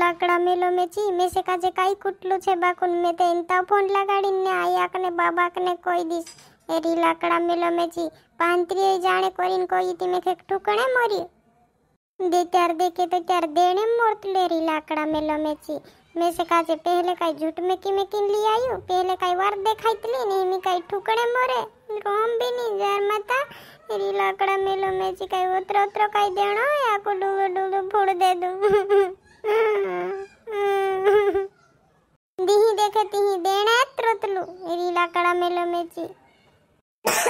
લાકડા મેલો મે જી મેસે કાજે કાઈ કુટલું છે બાકુન મે તે ઇનતા ફોન લગાડીને આયાક ને બાબાક ને કોઈ દીસ એરી લાકડા મેલો મે જી પાંત્રીએ જાણે કોરીન કોઈ તી મે ખેક ટુકણે મરી દે ત્યાર દેખે તો ત્યાર દેણે મોરતલે રી લાકડા મેલો મે જી મેસે કાજે પહેલે કાઈ જૂટ મે કી મે કિન લી આયો પહેલે કાઈ વાર દેખાઈ તલી ને મે કાઈ ટુકણે મરે રોમ બી ની જાર માતા એરી લાકડા મેલો મે જી કાઈ ઓત્ર ઓત્ર કાઈ દેણો યા કુડુ ડુડુ ફોડ દે દઉં જી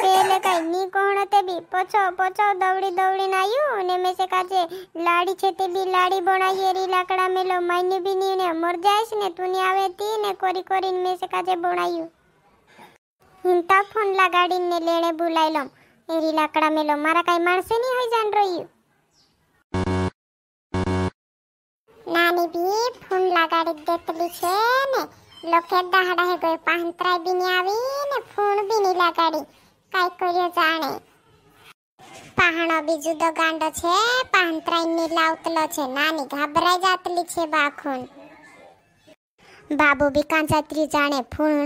પેલે કઈ ની કોણ તે બી પછો પછો દવડી દવડીને આવ્યું ને મેં સે કાજે લાડી છે તે બી લાડી બનાવીએ રી લાકડા મેલો માઈને બી ની ને મર જાયશ ને તું ની આવે તી ને કોરી કોરીને મેં સે કાજે બનાવ્યું હિંતા ફોન લગાડીને ને લેણે ભૂલાઈ લમ એ રી લાકડા મેલો મારા કઈ માણસે ની હોય જાન રહ્યું નાની બી ફોન લગાડી દેતલી છે ને લોકે દાહડા હે ગઈ પાંત્રાય બી ની આવી ને પેલા કાઢી કાંઈ કર્યો જાણે પાહણો બીજું તો ગાંડો છે પાંત્રાઈની લાવતલો છે નાની ઘાબરાઈ જાતલી છે બાખુન બાબુ બી કાંચાત્રી જાણે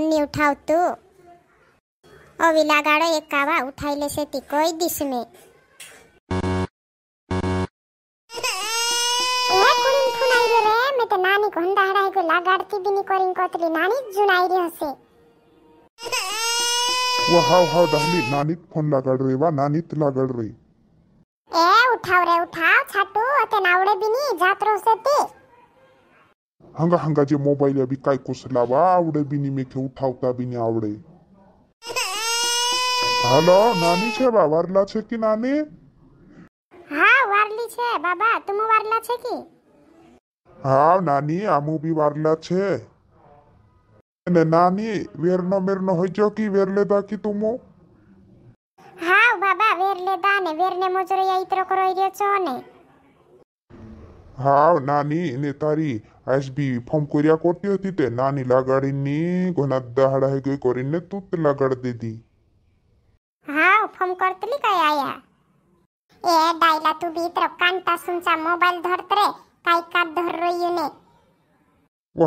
ની ઉઠાવતું અવી લાગાડો એક કાવા ઉઠાઈ લેશે તી કોઈ દિશ મે નાની ગુંદા હરાઈ ગઈ લાગાડતી બી ની કોતલી નાની જુનાઈ જુણાઈ રહી હશે हाउ वा ವ ಹಾವ್ ಹಾವ್ रे ನಾನಿತ್ ಕೊಂಡಾಗಳ್ರಿ ವ ನಾನಿತ್ ಲಾಗಳ್ರಿ ಏ ಉಠಾವ್ರೆ ಉಠಾವ್ ಛಟು ಅತೆ ನಾವಡೆ ಬಿನಿ ಜಾತ್ರೆ ಸತಿ ಹಂಗ ಹಂಗ ಜೆ ಮೊಬೈಲ್ ಅಭಿ ಕಾಯ್ ಕುಸಲಾವ ಅವಡೆ ಬಿನಿ ಮೇಕೆ ಉಠಾವ್ತಾ ಬಿನಿ आवडे ಹಲೋ नानी छे बा ವರ್ಲಾ छे ಕಿ नानी ಹಾ ವಾರ್ಲಿ ಛೆ बाबा ತುಮ वारला ಛೆ ಕಿ હા नानी આમુ બી वारला छे નાની વેરનો મેરનો હજો કી વેર લેતા કી તુમો હા બાબા વેર લેતા ને વેર ને મોજરયા ઇતરો કરો રહ્યો છો ને હા નાની ને તારી એસબી ફોર્મ કર્યા કરતી હતી તે નાની લગાડીની ઘણા દાડા હે ગઈ કરીને તું તે લગાડ દીધી હા ફોર્મ કરતલી કઈ આયા એ ડાયલા તું બી ઇતરો કાંટા સુંચા મોબાઈલ ધરતરે કાઈ કાટ ધર રહ્યું ને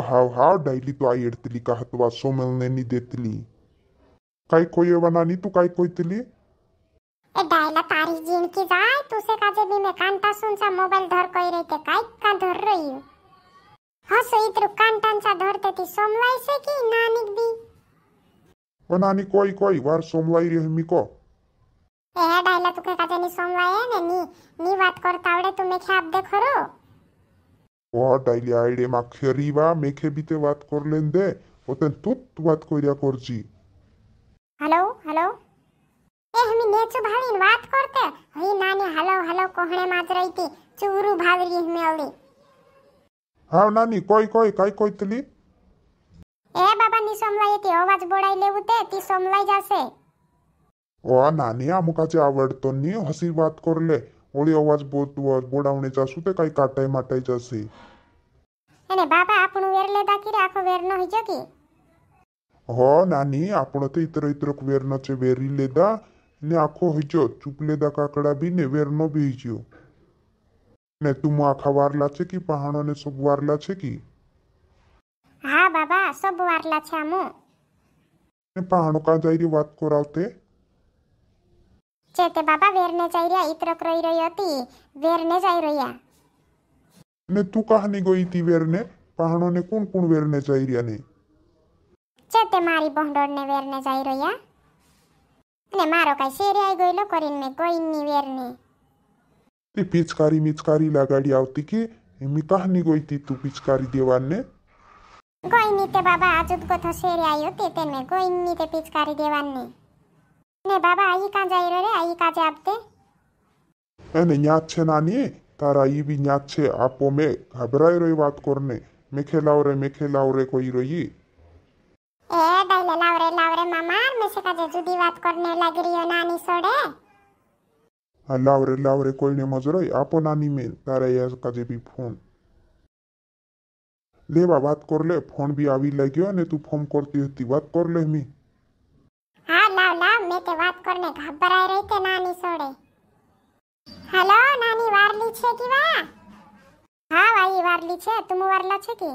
ಹಾವ್ ಹಾವ್ ಡೈಲಿ ಆ ಇಡ್ತಿಲಿ ಕಹತ್ವ ಸೋಮಲ್ ನೆನಿದೆತ್ತಲಿ काय खोयवा नानी तू काय खोयतली ए डायला तारी जीन की जाय तुसे काजे भी में कांटा सुनचा मोबाइल धर कोई रहते काय का धर रही हा सोई तरु कांटांचा धरते ती सोमलाई से की नानिक भी ओ नानी कोई कोई वार सोमलाई रे मी को ए डायला तुके काजे नी सोमलाई ने नी नी बात करता आवडे तुम्हें ख्याब दे खरो ವಾಟೈಲಿ ಐಡಿ ಮಕ್ಷರಿವಾ ಮೇಖೆ ಬಿತೆ ವಾತ್ ಕೊರ್ಲೆಂದೆ ওতেন তুত ওয়াত কইরা করছি হ্যালো হ্যালো এ আমি নেচু ভাবিন ওয়াত করতে হই নানি হ্যালো হ্যালো কোহণে মাত্রাইতি চুরু ভাবরি আমি হাও হ্যাঁ, নানি কই কই কাই কইতলি এ বাবা নি সমলাইতে আওয়াজ বড়াইলে উতে তি সমলাই যাসে ও নানি আমু কাছে আবার তো নি হাসি বাত করলে होळी आवाज बोतवर बोडावणीचा असू ते काही काटाय माटायचं असे અને બાબા આપણું વેર લેતા કીરે આખો વેર ન હોય જોકી हो नानी आपण तर इतर इतर वेरनाचे वेरी लेदा ને આખો હજો ચૂપ લેદા કાકડા બી ને વેરનો બી હજ્યો ને તું આખા વારલા છે કે પહાણો ને સબ વારલા છે કે હા બાબા સબ વારલા છે આમો ને પહાણો કા જાયરી વાત કરાવતે છે તે બાપા વેરને જઈ રહ્યા ઈતરો રોઈ રહી હતી વેરને જઈ રહ્યા ને તું કાહની ગઈ હતી વેરને પહાણોને કોણ કોણ વેરને જઈ રહ્યા ને છે તે મારી બહંડોળને વેરને જઈ રહ્યા ને મારો કઈ શેરે આઈ ગયેલો કરીને મેં કોઈની વેરને તે પિચકારી મિચકારી લગાડી આવતી કે એમી કાહની ગઈ હતી તું પિચકારી દેવાને કોઈની તે બાબા આજુ જ ગોથો શેરે આવ્યો તે તેને કોઈની તે પિચકારી દેવાને ನೇ ಬಾಬಾ ಅಯ್ಯಿ ಕಾಂಜ ಇರೋರೆ ಅಯ್ಯಿ ಕಾಜೆ ಆಪ್ತೆ એને ન્યાક છે નાનીએ તારા ઈ બી ન્યાક છે આપો મેં ગભરાઈ રહી વાત કરને મેખે લાવરે મેખે લાવરે કોઈ રહી એ ડાઈલે લાવરે લાવરે મામાર મેસે કાજે જુદી વાત કરને લાગી રહ્યો નાની સોડે હા લાવરે લાવરે કોઈને મજરાઈ આપો નાની મેં તારા યાર કાજે બી ફોન લેવા વાત કર લે ફોન બી આવી લાગ્યો અને તું ફોન કરતી હતી વાત કર લે મેં તે વાત કરને ઘાબરાઈ રહી તે નાની સોડે હલો નાની વારલી છે કે વા હા વાઈ વારલી છે તું વારલા છે કે